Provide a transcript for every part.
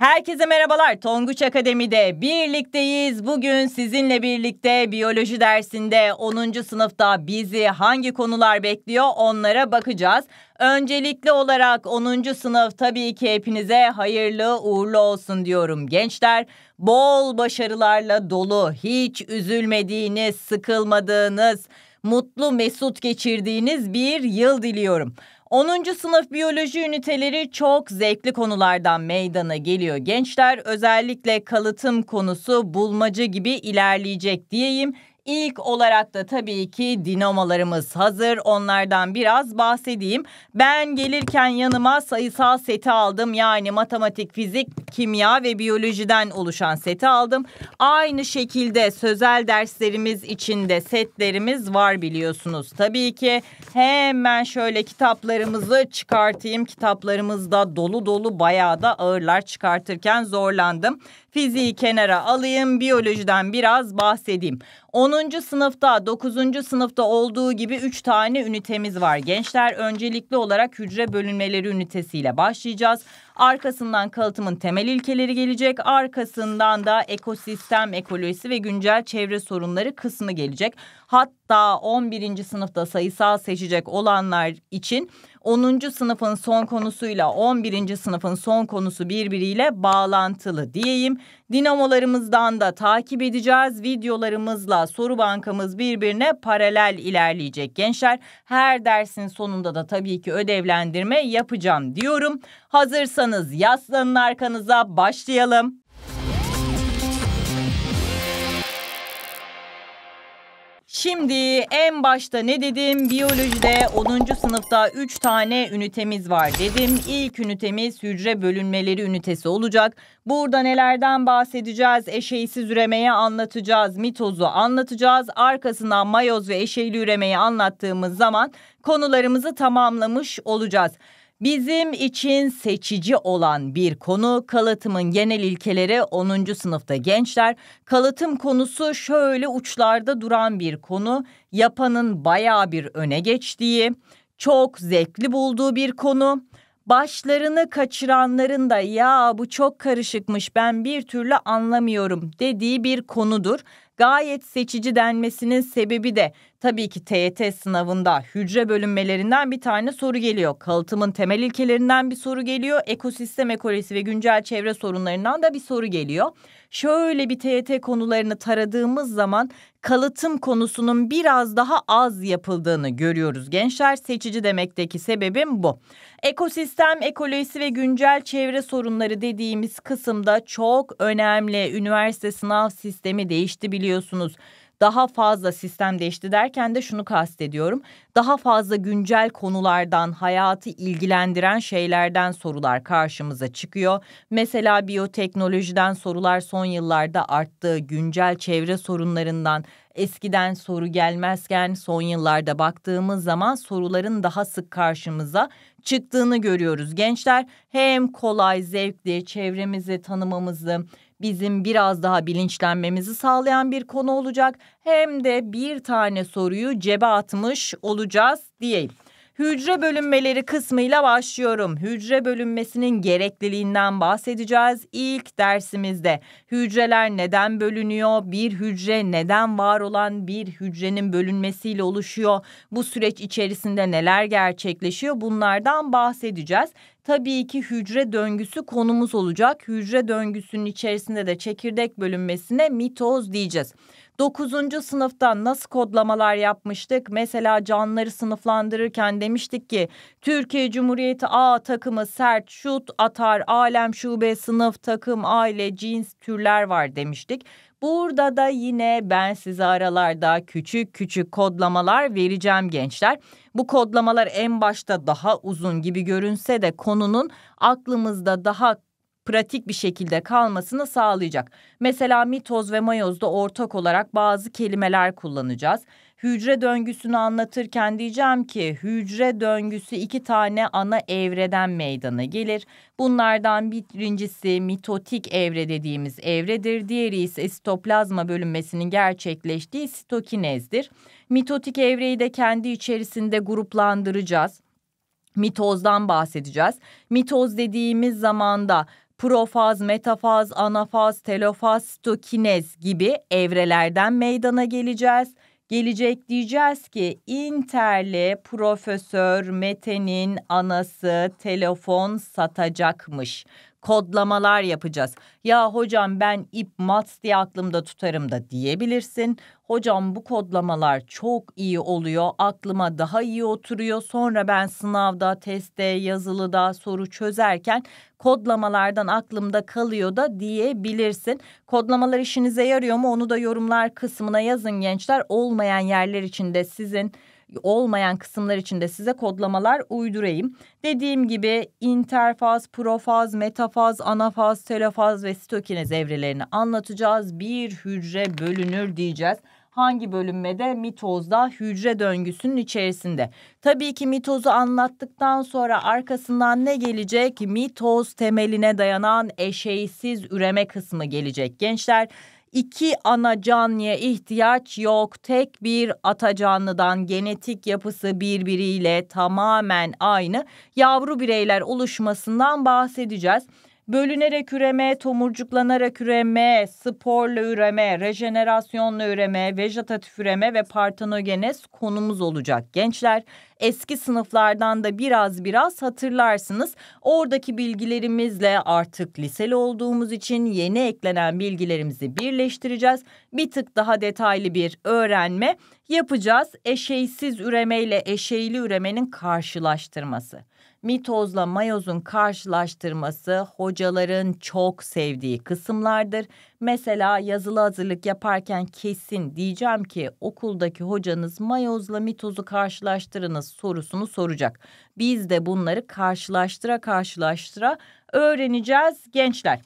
Herkese merhabalar. Tonguç Akademi'de birlikteyiz. Bugün sizinle birlikte biyoloji dersinde 10. sınıfta bizi hangi konular bekliyor onlara bakacağız. Öncelikli olarak 10. sınıf tabii ki hepinize hayırlı uğurlu olsun diyorum gençler. Bol başarılarla dolu, hiç üzülmediğiniz, sıkılmadığınız, mutlu mesut geçirdiğiniz bir yıl diliyorum. 10. sınıf biyoloji üniteleri çok zevkli konulardan meydana geliyor. Gençler özellikle kalıtım konusu bulmaca gibi ilerleyecek diyeyim. İlk olarak da tabii ki dinamalarımız hazır. Onlardan biraz bahsedeyim. Ben gelirken yanıma sayısal seti aldım. Yani matematik, fizik, kimya ve biyolojiden oluşan seti aldım. Aynı şekilde sözel derslerimiz içinde setlerimiz var biliyorsunuz. Tabii ki hemen şöyle kitaplarımızı çıkartayım. Kitaplarımız da dolu dolu bayağı da ağırlar çıkartırken zorlandım. Fiziği kenara alayım, biyolojiden biraz bahsedeyim. 10. sınıfta, 9. sınıfta olduğu gibi 3 tane ünitemiz var. Gençler öncelikli olarak hücre bölünmeleri ünitesiyle başlayacağız. Arkasından kalıtımın temel ilkeleri gelecek. Arkasından da ekosistem ekolojisi ve güncel çevre sorunları kısmı gelecek. Hatta 11. sınıfta sayısal seçecek olanlar için 10. sınıfın son konusuyla 11. sınıfın son konusu birbiriyle bağlantılı diyeyim. Dinamolarımızdan da takip edeceğiz. Videolarımızla soru bankamız birbirine paralel ilerleyecek gençler. Her dersin sonunda da tabii ki ödevlendirme yapacağım diyorum. Hazırsanız yaslanın arkanıza başlayalım. Şimdi en başta ne dedim? Biyolojide 10. sınıfta 3 tane ünitemiz var dedim. İlk ünitemiz hücre bölünmeleri ünitesi olacak. Burada nelerden bahsedeceğiz? Eşeysiz üremeyi anlatacağız, mitozu anlatacağız. Arkasından mayoz ve eşeyli üremeyi anlattığımız zaman konularımızı tamamlamış olacağız. Bizim için seçici olan bir konu kalıtımın genel ilkeleri 10. sınıfta gençler. Kalıtım konusu şöyle uçlarda duran bir konu, yapanın baya bir öne geçtiği, çok zevkli bulduğu bir konu başlarını kaçıranların da ya bu çok karışıkmış ben bir türlü anlamıyorum dediği bir konudur. Gayet seçici denmesinin sebebi de tabii ki TYT sınavında hücre bölünmelerinden bir tane soru geliyor. Kalıtımın temel ilkelerinden bir soru geliyor. Ekosistem ekolojisi ve güncel çevre sorunlarından da bir soru geliyor şöyle bir TYT konularını taradığımız zaman kalıtım konusunun biraz daha az yapıldığını görüyoruz. Gençler seçici demekteki sebebim bu. Ekosistem, ekolojisi ve güncel çevre sorunları dediğimiz kısımda çok önemli. Üniversite sınav sistemi değişti biliyorsunuz daha fazla sistem değişti derken de şunu kastediyorum. Daha fazla güncel konulardan, hayatı ilgilendiren şeylerden sorular karşımıza çıkıyor. Mesela biyoteknolojiden sorular son yıllarda arttı. Güncel çevre sorunlarından eskiden soru gelmezken son yıllarda baktığımız zaman soruların daha sık karşımıza çıktığını görüyoruz. Gençler hem kolay, zevkli, çevremizi tanımamızı, bizim biraz daha bilinçlenmemizi sağlayan bir konu olacak. Hem de bir tane soruyu cebe atmış olacağız diyeyim hücre bölünmeleri kısmıyla başlıyorum. Hücre bölünmesinin gerekliliğinden bahsedeceğiz ilk dersimizde. Hücreler neden bölünüyor? Bir hücre neden var olan bir hücrenin bölünmesiyle oluşuyor? Bu süreç içerisinde neler gerçekleşiyor? Bunlardan bahsedeceğiz tabii ki hücre döngüsü konumuz olacak. Hücre döngüsünün içerisinde de çekirdek bölünmesine mitoz diyeceğiz. 9. sınıfta nasıl kodlamalar yapmıştık? Mesela canları sınıflandırırken demiştik ki Türkiye Cumhuriyeti A takımı sert şut atar, alem şube sınıf takım aile cins türler var demiştik. Burada da yine ben size aralarda küçük küçük kodlamalar vereceğim gençler. Bu kodlamalar en başta daha uzun gibi görünse de konunun aklımızda daha pratik bir şekilde kalmasını sağlayacak. Mesela mitoz ve mayozda ortak olarak bazı kelimeler kullanacağız. Hücre döngüsünü anlatırken diyeceğim ki hücre döngüsü iki tane ana evreden meydana gelir. Bunlardan birincisi mitotik evre dediğimiz evredir. Diğeri ise sitoplazma bölünmesinin gerçekleştiği sitokinezdir. Mitotik evreyi de kendi içerisinde gruplandıracağız mitozdan bahsedeceğiz. Mitoz dediğimiz zamanda profaz, metafaz, anafaz, telofaz, stokinez gibi evrelerden meydana geleceğiz. Gelecek diyeceğiz ki Interli Profesör Mete'nin anası telefon satacakmış kodlamalar yapacağız. Ya hocam ben ip mats diye aklımda tutarım da diyebilirsin. Hocam bu kodlamalar çok iyi oluyor. Aklıma daha iyi oturuyor. Sonra ben sınavda, testte, yazılıda soru çözerken kodlamalardan aklımda kalıyor da diyebilirsin. Kodlamalar işinize yarıyor mu? Onu da yorumlar kısmına yazın gençler. Olmayan yerler için de sizin olmayan kısımlar için de size kodlamalar uydurayım. Dediğim gibi interfaz, profaz, metafaz, anafaz, telofaz ve sitokinez evrelerini anlatacağız. Bir hücre bölünür diyeceğiz hangi bölünmede? Mitozda hücre döngüsünün içerisinde. Tabii ki mitozu anlattıktan sonra arkasından ne gelecek? Mitoz temeline dayanan eşeğsiz üreme kısmı gelecek. Gençler İki ana canlıya ihtiyaç yok. Tek bir ata canlıdan genetik yapısı birbiriyle tamamen aynı yavru bireyler oluşmasından bahsedeceğiz. Bölünerek üreme, tomurcuklanarak üreme, sporla üreme, rejenerasyonla üreme, vejetatif üreme ve partenogenes konumuz olacak. Gençler eski sınıflardan da biraz biraz hatırlarsınız. Oradaki bilgilerimizle artık liseli olduğumuz için yeni eklenen bilgilerimizi birleştireceğiz. Bir tık daha detaylı bir öğrenme yapacağız. Eşeysiz üreme ile eşeyli üremenin karşılaştırması. Mitozla mayozun karşılaştırması hocaların çok sevdiği kısımlardır. Mesela yazılı hazırlık yaparken kesin diyeceğim ki okuldaki hocanız mayozla mitozu karşılaştırınız sorusunu soracak. Biz de bunları karşılaştıra karşılaştıra öğreneceğiz gençler.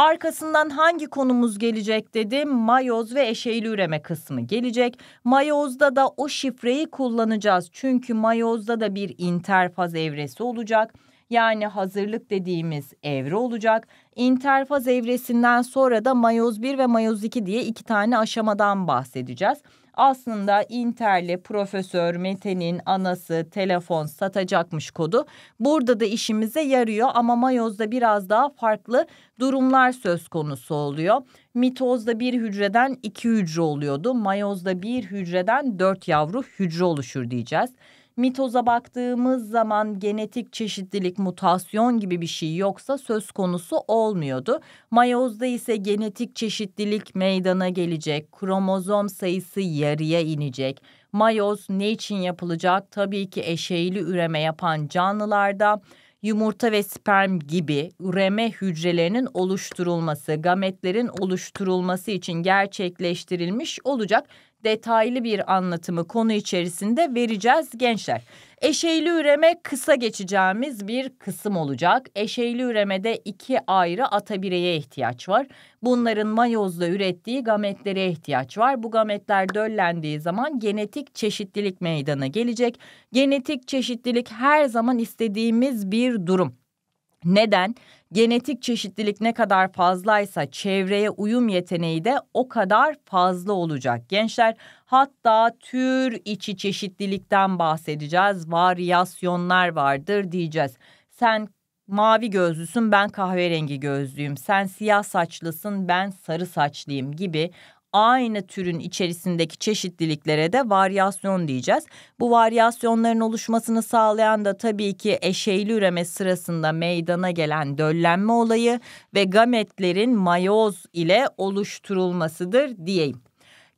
Arkasından hangi konumuz gelecek dedim. Mayoz ve eşeğli üreme kısmı gelecek. Mayozda da o şifreyi kullanacağız. Çünkü mayozda da bir interfaz evresi olacak. Yani hazırlık dediğimiz evre olacak. İnterfaz evresinden sonra da mayoz 1 ve mayoz 2 diye iki tane aşamadan bahsedeceğiz aslında Inter'le Profesör Mete'nin anası telefon satacakmış kodu. Burada da işimize yarıyor ama mayozda biraz daha farklı durumlar söz konusu oluyor. Mitozda bir hücreden iki hücre oluyordu. Mayozda bir hücreden dört yavru hücre oluşur diyeceğiz mitoza baktığımız zaman genetik çeşitlilik mutasyon gibi bir şey yoksa söz konusu olmuyordu. Mayozda ise genetik çeşitlilik meydana gelecek, kromozom sayısı yarıya inecek. Mayoz ne için yapılacak? Tabii ki eşeğli üreme yapan canlılarda yumurta ve sperm gibi üreme hücrelerinin oluşturulması, gametlerin oluşturulması için gerçekleştirilmiş olacak detaylı bir anlatımı konu içerisinde vereceğiz gençler. Eşeyli üreme kısa geçeceğimiz bir kısım olacak. Eşeyli üremede iki ayrı ata bireye ihtiyaç var. Bunların mayozda ürettiği gametlere ihtiyaç var. Bu gametler döllendiği zaman genetik çeşitlilik meydana gelecek. Genetik çeşitlilik her zaman istediğimiz bir durum. Neden? Genetik çeşitlilik ne kadar fazlaysa çevreye uyum yeteneği de o kadar fazla olacak. Gençler hatta tür içi çeşitlilikten bahsedeceğiz. Varyasyonlar vardır diyeceğiz. Sen mavi gözlüsün ben kahverengi gözlüyüm. Sen siyah saçlısın ben sarı saçlıyım gibi aynı türün içerisindeki çeşitliliklere de varyasyon diyeceğiz. Bu varyasyonların oluşmasını sağlayan da tabii ki eşeyli üreme sırasında meydana gelen döllenme olayı ve gametlerin mayoz ile oluşturulmasıdır diyeyim.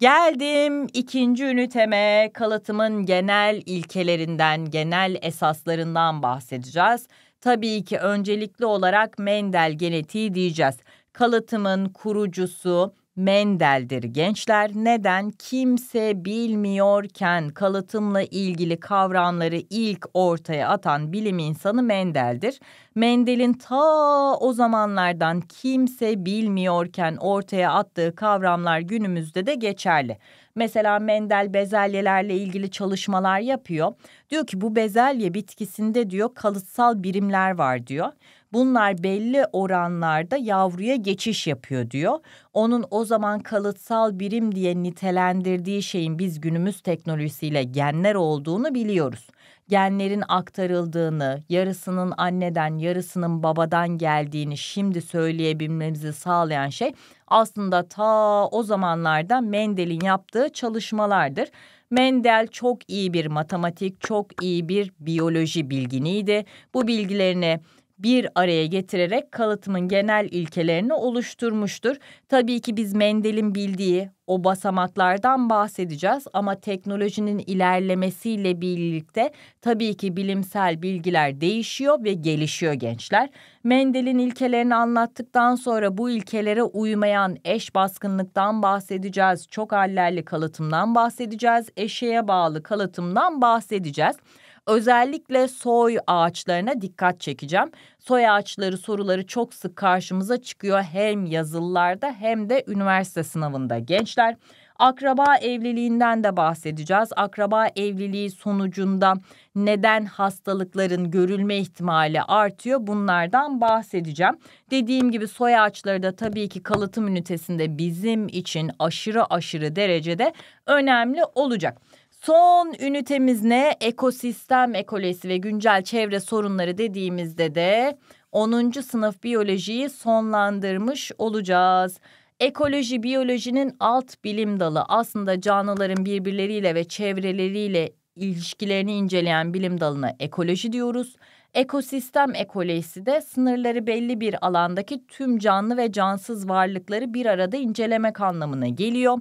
Geldim ikinci üniteme kalıtımın genel ilkelerinden, genel esaslarından bahsedeceğiz. Tabii ki öncelikli olarak Mendel genetiği diyeceğiz. Kalıtımın kurucusu, Mendel'dir gençler. Neden? Kimse bilmiyorken kalıtımla ilgili kavramları ilk ortaya atan bilim insanı Mendel'dir. Mendel'in ta o zamanlardan kimse bilmiyorken ortaya attığı kavramlar günümüzde de geçerli. Mesela Mendel bezelyelerle ilgili çalışmalar yapıyor. Diyor ki bu bezelye bitkisinde diyor kalıtsal birimler var diyor. Bunlar belli oranlarda yavruya geçiş yapıyor diyor. Onun o zaman kalıtsal birim diye nitelendirdiği şeyin biz günümüz teknolojisiyle genler olduğunu biliyoruz genlerin aktarıldığını, yarısının anneden, yarısının babadan geldiğini şimdi söyleyebilmemizi sağlayan şey aslında ta o zamanlarda Mendel'in yaptığı çalışmalardır. Mendel çok iyi bir matematik, çok iyi bir biyoloji bilginiydi. Bu bilgilerini bir araya getirerek kalıtımın genel ilkelerini oluşturmuştur. Tabii ki biz Mendel'in bildiği o basamaklardan bahsedeceğiz ama teknolojinin ilerlemesiyle birlikte tabii ki bilimsel bilgiler değişiyor ve gelişiyor gençler. Mendel'in ilkelerini anlattıktan sonra bu ilkelere uymayan eş baskınlıktan bahsedeceğiz. Çok allelli kalıtımdan bahsedeceğiz. Eşeğe bağlı kalıtımdan bahsedeceğiz. Özellikle soy ağaçlarına dikkat çekeceğim. Soy ağaçları soruları çok sık karşımıza çıkıyor hem yazılılarda hem de üniversite sınavında gençler. Akraba evliliğinden de bahsedeceğiz. Akraba evliliği sonucunda neden hastalıkların görülme ihtimali artıyor bunlardan bahsedeceğim. Dediğim gibi soy ağaçları da tabii ki kalıtım ünitesinde bizim için aşırı aşırı derecede önemli olacak. Son ünitemiz ne? Ekosistem ekolojisi ve güncel çevre sorunları dediğimizde de 10. sınıf biyolojiyi sonlandırmış olacağız. Ekoloji biyolojinin alt bilim dalı aslında canlıların birbirleriyle ve çevreleriyle ilişkilerini inceleyen bilim dalına ekoloji diyoruz. Ekosistem ekolojisi de sınırları belli bir alandaki tüm canlı ve cansız varlıkları bir arada incelemek anlamına geliyor.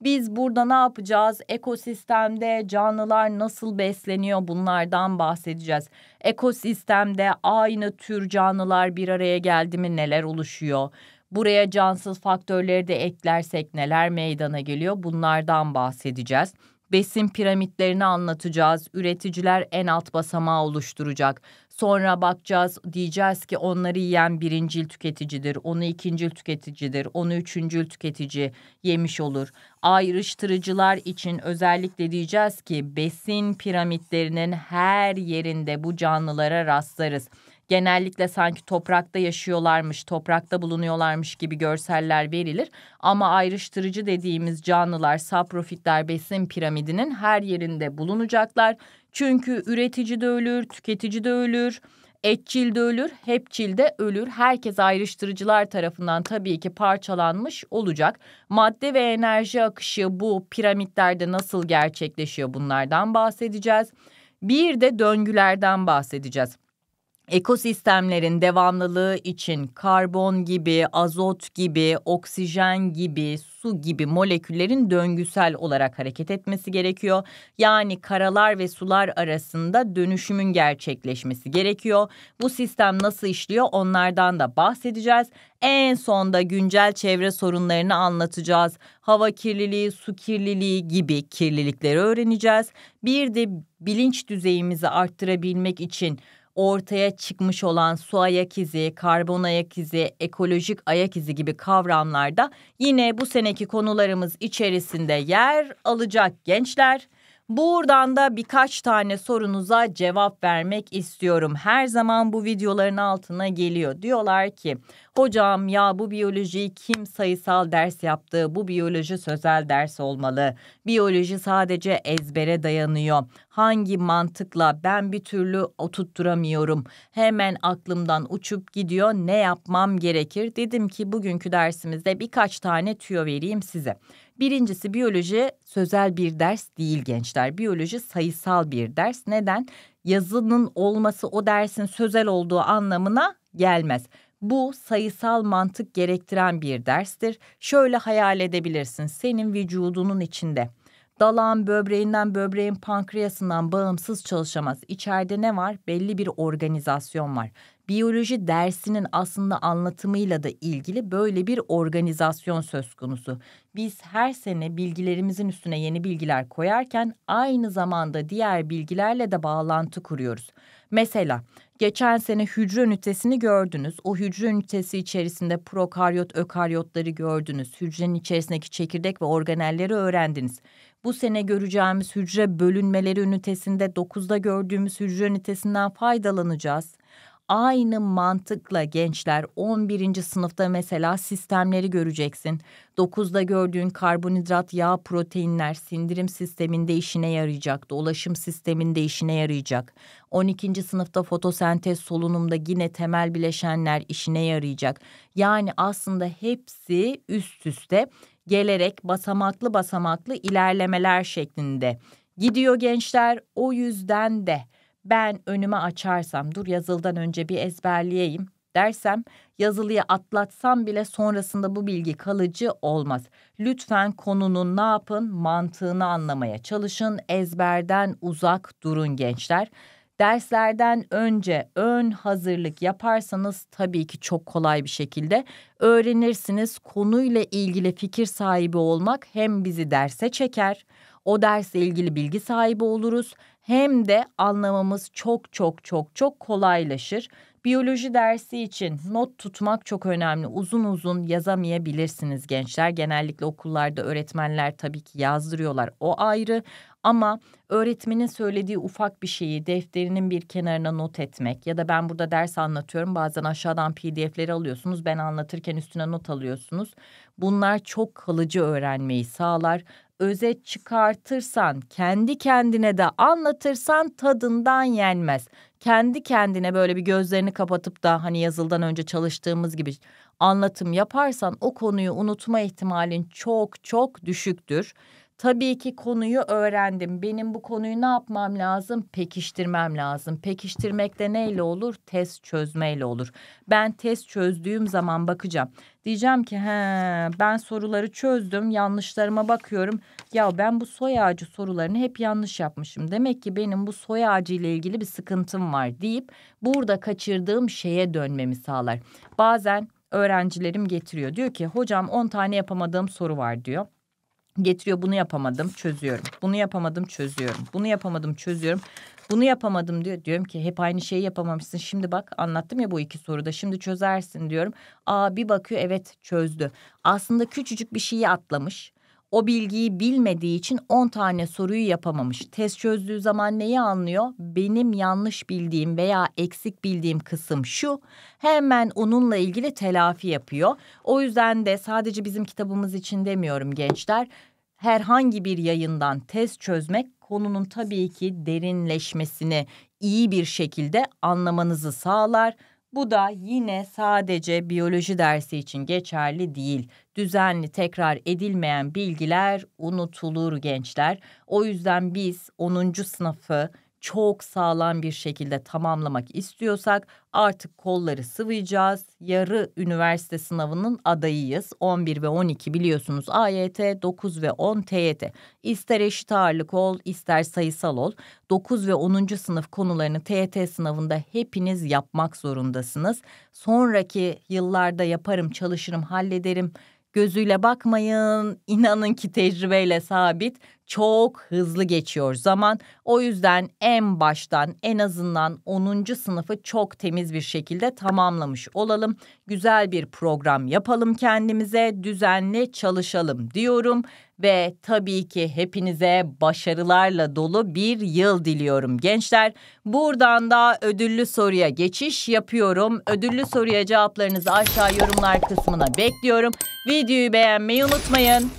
Biz burada ne yapacağız? Ekosistemde canlılar nasıl besleniyor? Bunlardan bahsedeceğiz. Ekosistemde aynı tür canlılar bir araya geldi mi neler oluşuyor? Buraya cansız faktörleri de eklersek neler meydana geliyor? Bunlardan bahsedeceğiz. Besin piramitlerini anlatacağız. Üreticiler en alt basamağı oluşturacak. Sonra bakacağız diyeceğiz ki onları yiyen birincil tüketicidir, onu ikincil tüketicidir, onu üçüncül tüketici yemiş olur. Ayrıştırıcılar için özellikle diyeceğiz ki besin piramitlerinin her yerinde bu canlılara rastlarız genellikle sanki toprakta yaşıyorlarmış, toprakta bulunuyorlarmış gibi görseller verilir. Ama ayrıştırıcı dediğimiz canlılar, saprofitler besin piramidinin her yerinde bulunacaklar. Çünkü üretici de ölür, tüketici de ölür. Etçil de ölür, hepçil de ölür. Herkes ayrıştırıcılar tarafından tabii ki parçalanmış olacak. Madde ve enerji akışı bu piramitlerde nasıl gerçekleşiyor bunlardan bahsedeceğiz. Bir de döngülerden bahsedeceğiz ekosistemlerin devamlılığı için karbon gibi, azot gibi, oksijen gibi, su gibi moleküllerin döngüsel olarak hareket etmesi gerekiyor. Yani karalar ve sular arasında dönüşümün gerçekleşmesi gerekiyor. Bu sistem nasıl işliyor onlardan da bahsedeceğiz. En sonda güncel çevre sorunlarını anlatacağız. Hava kirliliği, su kirliliği gibi kirlilikleri öğreneceğiz. Bir de bilinç düzeyimizi arttırabilmek için ortaya çıkmış olan su ayak izi, karbon ayak izi, ekolojik ayak izi gibi kavramlarda yine bu seneki konularımız içerisinde yer alacak gençler. Buradan da birkaç tane sorunuza cevap vermek istiyorum. Her zaman bu videoların altına geliyor. Diyorlar ki hocam ya bu biyolojiyi kim sayısal ders yaptı? Bu biyoloji sözel ders olmalı. Biyoloji sadece ezbere dayanıyor. Hangi mantıkla ben bir türlü oturtturamıyorum. Hemen aklımdan uçup gidiyor. Ne yapmam gerekir? Dedim ki bugünkü dersimizde birkaç tane tüyo vereyim size. Birincisi biyoloji sözel bir ders değil gençler. Biyoloji sayısal bir ders. Neden? Yazının olması o dersin sözel olduğu anlamına gelmez. Bu sayısal mantık gerektiren bir derstir. Şöyle hayal edebilirsin. Senin vücudunun içinde dalağın böbreğinden böbreğin pankreasından bağımsız çalışamaz. İçeride ne var? Belli bir organizasyon var biyoloji dersinin aslında anlatımıyla da ilgili böyle bir organizasyon söz konusu. Biz her sene bilgilerimizin üstüne yeni bilgiler koyarken aynı zamanda diğer bilgilerle de bağlantı kuruyoruz. Mesela geçen sene hücre ünitesini gördünüz. O hücre ünitesi içerisinde prokaryot, ökaryotları gördünüz. Hücrenin içerisindeki çekirdek ve organelleri öğrendiniz. Bu sene göreceğimiz hücre bölünmeleri ünitesinde 9'da gördüğümüz hücre ünitesinden faydalanacağız aynı mantıkla gençler 11. sınıfta mesela sistemleri göreceksin. 9'da gördüğün karbonhidrat, yağ, proteinler sindirim sisteminde işine yarayacak, dolaşım sisteminde işine yarayacak. 12. sınıfta fotosentez solunumda yine temel bileşenler işine yarayacak. Yani aslında hepsi üst üste gelerek basamaklı basamaklı ilerlemeler şeklinde gidiyor gençler. O yüzden de ben önüme açarsam dur yazıldan önce bir ezberleyeyim dersem yazılıyı atlatsam bile sonrasında bu bilgi kalıcı olmaz. Lütfen konunun ne yapın mantığını anlamaya çalışın ezberden uzak durun gençler. Derslerden önce ön hazırlık yaparsanız tabii ki çok kolay bir şekilde öğrenirsiniz. Konuyla ilgili fikir sahibi olmak hem bizi derse çeker, o dersle ilgili bilgi sahibi oluruz hem de anlamamız çok çok çok çok kolaylaşır. Biyoloji dersi için not tutmak çok önemli. Uzun uzun yazamayabilirsiniz gençler. Genellikle okullarda öğretmenler tabii ki yazdırıyorlar. O ayrı ama öğretmenin söylediği ufak bir şeyi defterinin bir kenarına not etmek ya da ben burada ders anlatıyorum bazen aşağıdan pdf'leri alıyorsunuz ben anlatırken üstüne not alıyorsunuz. Bunlar çok kalıcı öğrenmeyi sağlar öze çıkartırsan, kendi kendine de anlatırsan tadından yenmez. Kendi kendine böyle bir gözlerini kapatıp da hani yazıldan önce çalıştığımız gibi anlatım yaparsan o konuyu unutma ihtimalin çok çok düşüktür. Tabii ki konuyu öğrendim. Benim bu konuyu ne yapmam lazım? Pekiştirmem lazım. Pekiştirmek de neyle olur? Test çözmeyle olur. Ben test çözdüğüm zaman bakacağım. Diyeceğim ki he ben soruları çözdüm. Yanlışlarıma bakıyorum. Ya ben bu soy ağacı sorularını hep yanlış yapmışım. Demek ki benim bu soy ağacı ile ilgili bir sıkıntım var deyip burada kaçırdığım şeye dönmemi sağlar. Bazen öğrencilerim getiriyor. Diyor ki hocam 10 tane yapamadığım soru var diyor getiriyor bunu yapamadım çözüyorum. Bunu yapamadım çözüyorum. Bunu yapamadım çözüyorum. Bunu yapamadım diyor. Diyorum ki hep aynı şeyi yapamamışsın. Şimdi bak anlattım ya bu iki soruda. Şimdi çözersin diyorum. Aa bir bakıyor evet çözdü. Aslında küçücük bir şeyi atlamış o bilgiyi bilmediği için 10 tane soruyu yapamamış. Test çözdüğü zaman neyi anlıyor? Benim yanlış bildiğim veya eksik bildiğim kısım şu. Hemen onunla ilgili telafi yapıyor. O yüzden de sadece bizim kitabımız için demiyorum gençler. Herhangi bir yayından test çözmek konunun tabii ki derinleşmesini iyi bir şekilde anlamanızı sağlar bu da yine sadece biyoloji dersi için geçerli değil. Düzenli tekrar edilmeyen bilgiler unutulur gençler. O yüzden biz 10. sınıfı çok sağlam bir şekilde tamamlamak istiyorsak artık kolları sıvayacağız. Yarı üniversite sınavının adayıyız. 11 ve 12 biliyorsunuz AYT, 9 ve 10 TYT. İster eşit ağırlık ol, ister sayısal ol. 9 ve 10. sınıf konularını TYT sınavında hepiniz yapmak zorundasınız. Sonraki yıllarda yaparım, çalışırım, hallederim gözüyle bakmayın. İnanın ki tecrübeyle sabit çok hızlı geçiyor zaman. O yüzden en baştan en azından 10. sınıfı çok temiz bir şekilde tamamlamış olalım. Güzel bir program yapalım kendimize, düzenli çalışalım diyorum ve tabii ki hepinize başarılarla dolu bir yıl diliyorum gençler. Buradan da ödüllü soruya geçiş yapıyorum. Ödüllü soruya cevaplarınızı aşağı yorumlar kısmına bekliyorum. Videoyu beğenmeyi unutmayın.